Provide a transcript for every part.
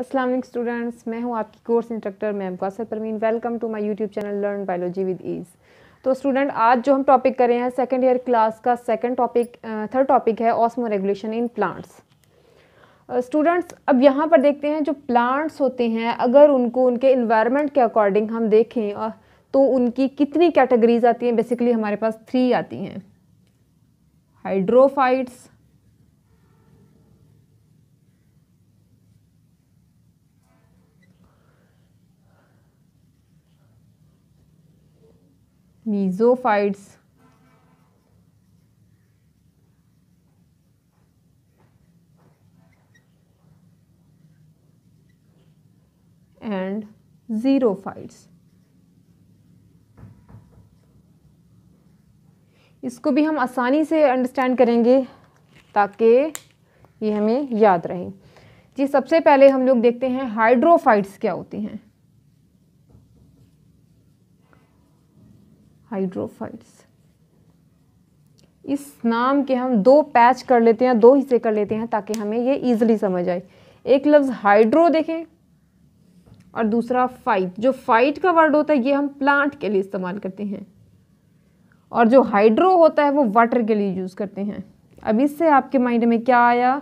Aslam students मैं हूं आपकी course instructor ma'am Kausar Parveen welcome to my YouTube channel learn biology with ease तो student आज जो हम टॉपिक कर रहे हैं सेकेंड ईयर क्लास का सेकेंड टॉपिक थर्ड टॉपिक है osmoregulation in plants students अब यहाँ पर देखते हैं जो प्लांट्स होते हैं अगर उनको उनके इन्वायरमेंट के अकॉर्डिंग हम देखें तो उनकी कितनी कैटेगरीज आती हैं बेसिकली हमारे पास थ्री आती हैं हाइड्रोफाइट्स मीजोफाइट्स एंड xerophytes इसको भी हम आसानी से अंडरस्टैंड करेंगे ताकि ये हमें याद रहे जी सबसे पहले हम लोग देखते हैं हाइड्रोफाइट्स क्या होती हैं हाइड्रोफाइट्स इस नाम के हम दो पैच कर लेते हैं दो हिस्से कर लेते हैं ताकि हमें ये इजीली समझ आए एक लफ्ज़ हाइड्रो देखें और दूसरा फाइट जो फाइट का वर्ड होता है ये हम प्लांट के लिए इस्तेमाल करते हैं और जो हाइड्रो होता है वो वाटर के लिए यूज़ करते हैं अब इससे आपके माइंड में क्या आया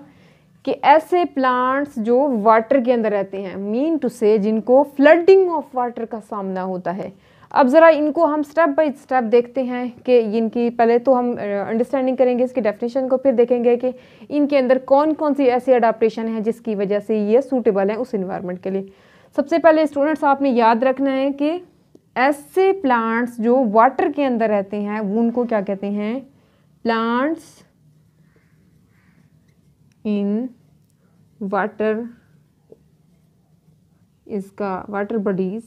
कि ऐसे प्लांट्स जो वाटर के अंदर रहते हैं मीन टू से जिनको फ्लडिंग ऑफ वाटर का सामना होता है अब ज़रा इनको हम स्टेप बाय स्टेप देखते हैं कि इनकी पहले तो हम अंडरस्टैंडिंग करेंगे इसकी डेफिनेशन को फिर देखेंगे कि इनके अंदर कौन कौन सी ऐसी अडाप्टेशन है जिसकी वजह से ये सूटेबल हैं उस इन्वायरमेंट के लिए सबसे पहले स्टूडेंट्स आपने याद रखना है कि ऐसे प्लांट्स जो वाटर के अंदर रहते हैं वो उनको क्या कहते हैं प्लांट्स इन वाटर इसका water bodies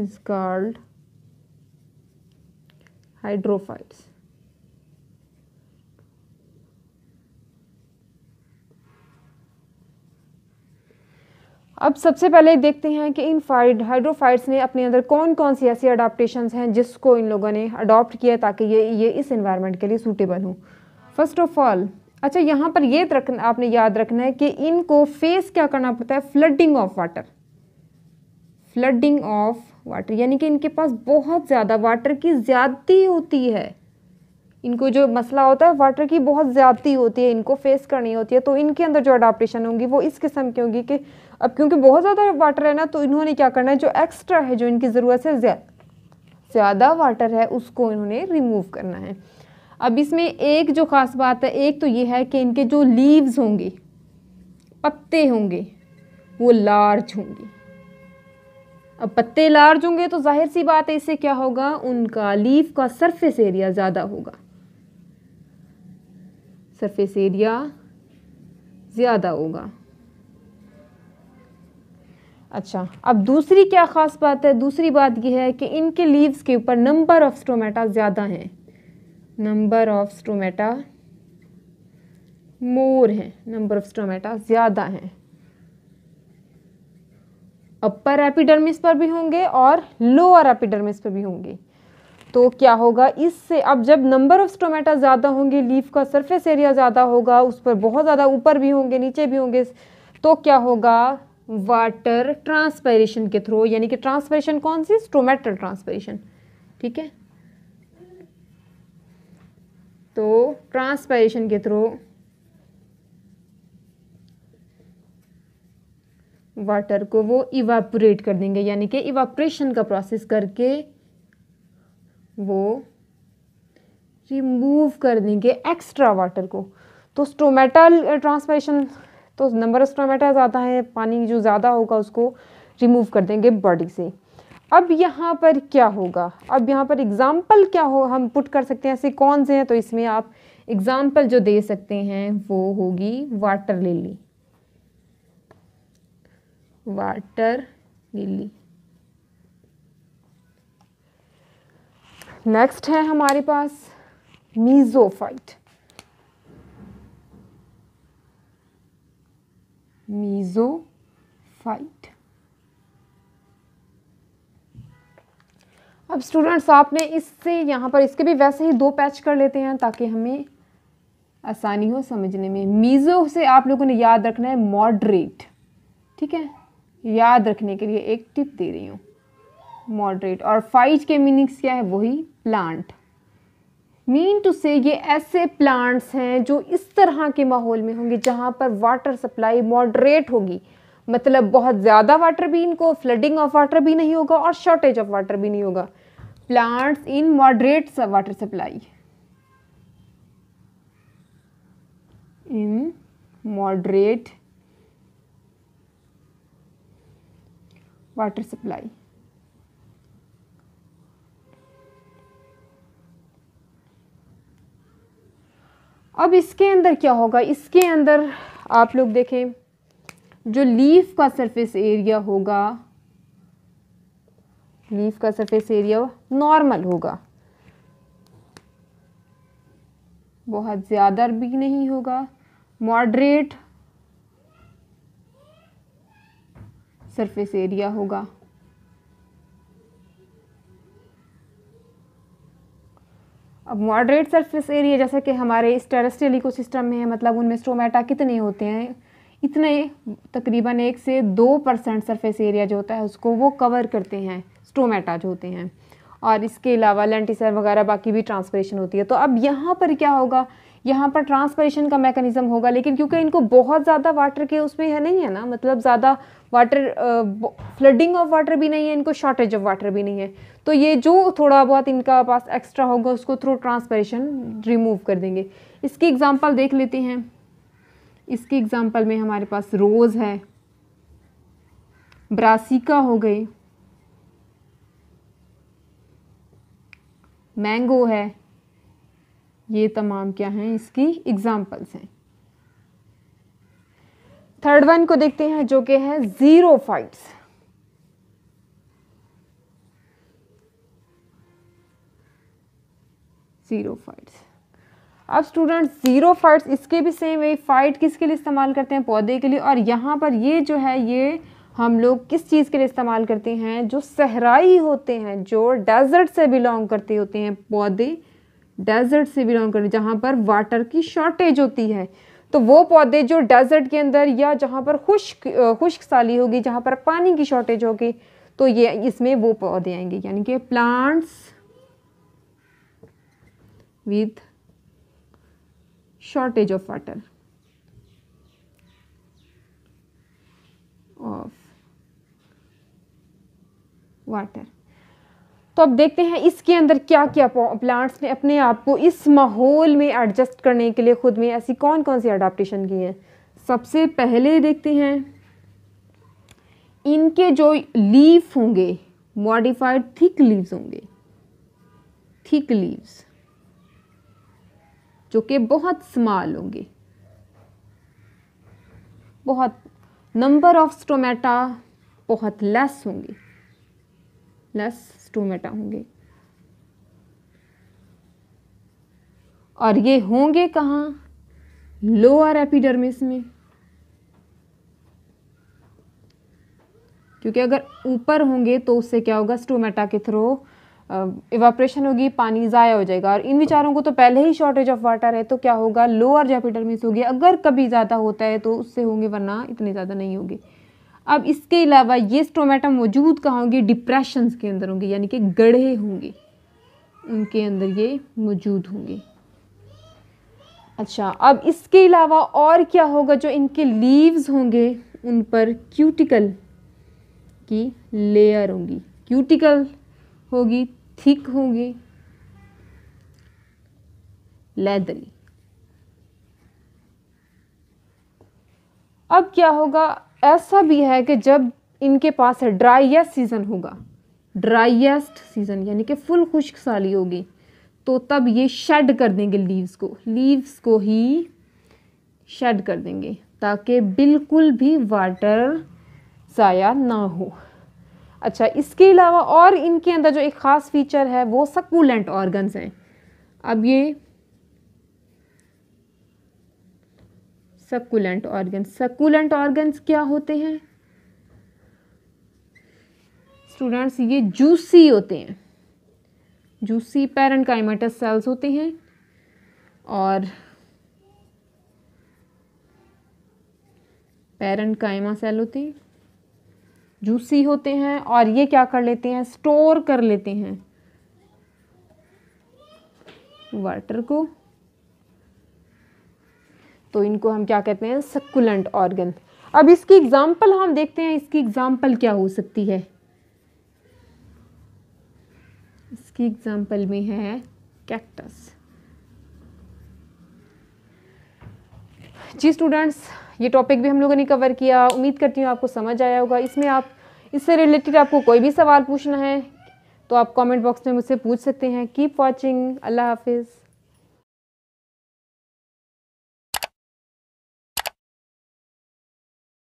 is called hydrophiles. अब सबसे पहले देखते हैं कि इन फाइड हाइड्रोफाइट्स ने अपने अंदर कौन कौन सी ऐसी अडाप्टेशन हैं जिसको इन लोगों ने अडॉप्ट किया ताकि ये ये इस इन्वायरमेंट के लिए सूटेबल हो फर्स्ट ऑफ ऑल अच्छा यहाँ पर ये रख आपने याद रखना है कि इनको फेस क्या करना पड़ता है flooding of water flooding of water यानी कि इनके पास बहुत ज़्यादा वाटर की ज़्यादती होती है इनको जो मसला होता है वाटर की बहुत ज़्यादती होती है इनको फेस करनी होती है तो इनके अंदर जो अडाप्टेशन होंगी वो इस किस्म की होगी कि अब क्योंकि बहुत ज़्यादा वाटर है ना तो इन्होंने क्या करना है जो एक्स्ट्रा है जो इनकी ज़रूरत से ज़्यादा वाटर है उसको इन्होंने रिमूव करना है अब इसमें एक जो ख़ास बात है एक तो ये है कि इनके जो लीव्स होंगे पत्ते होंगे वो लार्ज होंगे अब पत्ते लार्ज होंगे तो जाहिर सी बात है इससे क्या होगा उनका लीफ का सरफेस एरिया ज़्यादा होगा सरफेस एरिया ज़्यादा होगा अच्छा अब दूसरी क्या ख़ास बात है दूसरी बात यह है कि इनके लीव्स के ऊपर नंबर ऑफ स्टोमेटा ज़्यादा हैं नंबर ऑफ स्टोमेटा मोर हैं नंबर ऑफ स्टोमेटा ज़्यादा हैं अपर एपिडर्मिस पर भी होंगे और लोअर एपिडर्मिस पर भी होंगे तो क्या होगा इससे अब जब नंबर ऑफ स्टोमेटा ज़्यादा होंगे लीफ का सरफेस एरिया ज़्यादा होगा उस पर बहुत ज़्यादा ऊपर भी होंगे नीचे भी होंगे तो क्या होगा वाटर ट्रांसपेरेशन के थ्रू यानी कि ट्रांसपेरेशन कौन सी स्टोमेटल ट्रांसपेरेशन ठीक है तो ट्रांसपेरेशन के थ्रू वाटर को वो इवापोरेट कर देंगे यानी कि इवापोरेशन का प्रोसेस करके वो रिमूव कर देंगे एक्स्ट्रा वाटर को तो स्टोमेटल ट्रांसपरेशन तो नंबर ऑफ स्टोमेटा ज़्यादा है पानी जो ज़्यादा होगा उसको रिमूव कर देंगे बॉडी से अब यहाँ पर क्या होगा अब यहाँ पर एग्ज़ाम्पल क्या हो हम पुट कर सकते हैं ऐसे कौन से हैं तो इसमें आप एग्ज़ाम्पल जो दे सकते हैं वो होगी water lily water lily next है हमारे पास मीजोफाइट फाइट अब स्टूडेंट्स आपने इससे यहां पर इसके भी वैसे ही दो पैच कर लेते हैं ताकि हमें आसानी हो समझने में मीज़ो से आप लोगों ने याद रखना है मॉडरेट ठीक है याद रखने के लिए एक टिप दे रही हूँ मॉडरेट और फाइज के मीनिंग्स क्या है वही प्लांट मीन टू से ये ऐसे प्लांट्स हैं जो इस तरह के माहौल में होंगे जहाँ पर वाटर सप्लाई मॉडरेट होगी मतलब बहुत ज़्यादा वाटर भी इनको फ्लडिंग ऑफ वाटर भी नहीं होगा और शॉर्टेज ऑफ वाटर भी नहीं होगा plants in moderate water supply in moderate water supply अब इसके अंदर क्या होगा इसके अंदर आप लोग देखें जो लीफ का सरफेस एरिया होगा लीफ का सरफेस एरिया नॉर्मल होगा बहुत ज़्यादा भी नहीं होगा मॉडरेट सरफेस एरिया होगा अब मॉडरेट सरफेस एरिया जैसे कि हमारे इस टेरेस्ट्रियल इकोसिस्टम में है मतलब उनमें स्टोमेटा कितने होते हैं इतने तकरीबन एक से दो परसेंट सरफेस एरिया जो होता है उसको वो कवर करते हैं स्टोमेटा जो होते हैं और इसके अलावा लेंटिसर वगैरह बाकी भी ट्रांसपरेशन होती है तो अब यहाँ पर क्या होगा यहाँ पर ट्रांसपरेशन का मैकेनिज़्म होगा लेकिन क्योंकि इनको बहुत ज़्यादा वाटर के उसमें है नहीं है ना मतलब ज़्यादा वाटर फ्लडिंग ऑफ वाटर भी नहीं है इनको शॉर्टेज ऑफ वाटर भी नहीं है तो ये जो थोड़ा बहुत इनका पास एक्स्ट्रा होगा उसको थ्रू ट्रांसपरेशन रिमूव कर देंगे इसकी एग्ज़ाम्पल देख लेते हैं इसकी एग्ज़ाम्पल में हमारे पास रोज़ है ब्रासिका हो गई मैंगो है ये तमाम क्या हैं इसकी एग्ज़ाम्पल्स हैं थर्ड वन को देखते हैं जो कि है जीरो फाइट्स जीरो फाइट्स अब स्टूडेंट ज़ीरो फाइट्स इसके भी सेम वही फाइट किसके लिए इस्तेमाल करते हैं पौधे के लिए और यहां पर ये जो है ये हम लोग किस चीज़ के लिए इस्तेमाल करते हैं जो सहराई होते हैं जो डेजर्ट से बिलोंग करते होते हैं पौधे डेजर्ट से बिलोंग करते जहाँ पर वाटर की शॉर्टेज होती है तो वो पौधे जो डेजर्ट के अंदर या जहाँ पर खुश्क खुश्क साली होगी जहाँ पर पानी की शॉर्टेज होगी तो ये इसमें वो पौधे आएंगे यानी कि plants with shortage of water of water तो अब देखते हैं इसके अंदर क्या क्या प्लांट्स ने अपने आप को इस माहौल में एडजस्ट करने के लिए ख़ुद में ऐसी कौन कौन सी अडाप्टेशन की हैं सबसे पहले देखते हैं इनके जो लीफ होंगे मॉडिफाइड थिक लीव्स होंगे थिक लीव्स जो कि बहुत स्मॉल होंगे बहुत नंबर ऑफ स्टोमेटा बहुत लेस होंगे प्लस स्टोमेटा होंगे और ये होंगे कहाँ लोअर एपिडर्मिस में क्योंकि अगर ऊपर होंगे तो उससे क्या होगा स्टोमेटा के थ्रू इवाप्रेशन uh, होगी पानी ज़ाया हो जाएगा और इन विचारों को तो पहले ही शॉर्टेज ऑफ वाटर है तो क्या होगा लोअर मिस होगी अगर कभी ज़्यादा होता है तो उससे होंगे वरना इतने ज़्यादा नहीं होगी अब इसके अलावा ये स्टोमेटा मौजूद कहाँ होंगे डिप्रेशन के अंदर होंगे यानी कि गढ़े होंगे उनके अंदर ये मौजूद होंगे अच्छा अब इसके अलावा और क्या होगा जो इनके लीव्स होंगे उन पर क्यूटिकल की लेयर होंगी क्यूटिकल होगी थिक होंगी लेदरी अब क्या होगा ऐसा भी है कि जब इनके पास है ड्राइएस्ट सीज़न होगा ड्राइएस्ट सीज़न यानी कि फुल खुश्क साली होगी तो तब ये शेड कर देंगे लीव्स को लीव्स को ही शेड कर देंगे ताकि बिल्कुल भी वाटर ज़ाया ना हो अच्छा इसके अलावा और इनके अंदर जो एक ख़ास फीचर है वो सकुलेंट ऑर्गन्स हैं अब ये सकुलेंट ऑर्गन सकुलेंट ऑर्गन्स क्या होते हैं स्टूडेंट्स ये जूसी होते हैं जूसी पेरेंट काइमेटस सेल्स होते हैं और पेरेंट काइमा सेल होते हैं जूसी होते हैं और ये क्या कर लेते हैं स्टोर कर लेते हैं वाटर को तो इनको हम क्या कहते हैं सकुलेंट ऑर्गन अब इसकी एग्जाम्पल हम देखते हैं इसकी एग्जाम्पल क्या हो सकती है इसकी एग्जाम्पल में है कैक्टस जी स्टूडेंट्स ये टॉपिक भी हम लोगों ने कवर किया उम्मीद करती हूँ आपको समझ आया होगा इसमें आप इससे रिलेटेड आपको कोई भी सवाल पूछना है तो आप कमेंट बॉक्स में मुझसे पूछ सकते हैं कीप वॉचिंग अल्लाह हाफिज़